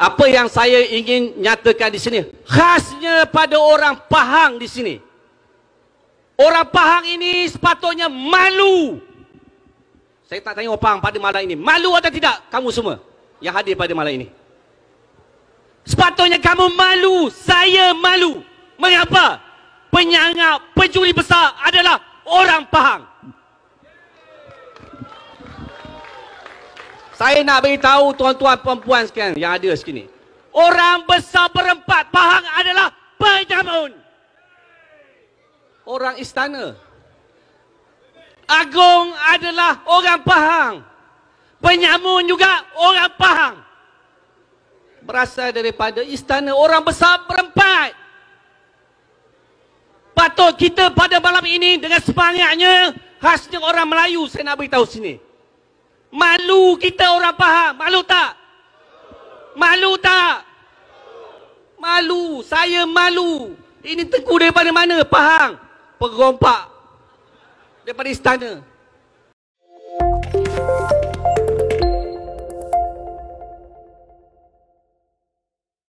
apa yang saya ingin nyatakan di sini khasnya pada orang Pahang di sini orang Pahang ini sepatutnya malu saya tak tanya orang Pahang pada malam ini malu atau tidak kamu semua yang hadir pada malam ini sepatutnya kamu malu saya malu mengapa penyangap pencuri besar adalah orang Pahang Saya nak beritahu tuan-tuan perempuan sekalian yang ada sini. Orang besar berempat Pahang adalah penjamun. Orang istana. agung adalah orang Pahang. Penyamun juga orang Pahang. Berasal daripada istana orang besar berempat Patut kita pada malam ini dengan semangatnya khasnya orang Melayu saya nak beritahu sini. Malu kita orang faham. Malu tak? Malu tak? Malu. Saya malu. Ini tengku daripada mana? Pahang. Perompak. Daripada istana. Thank you.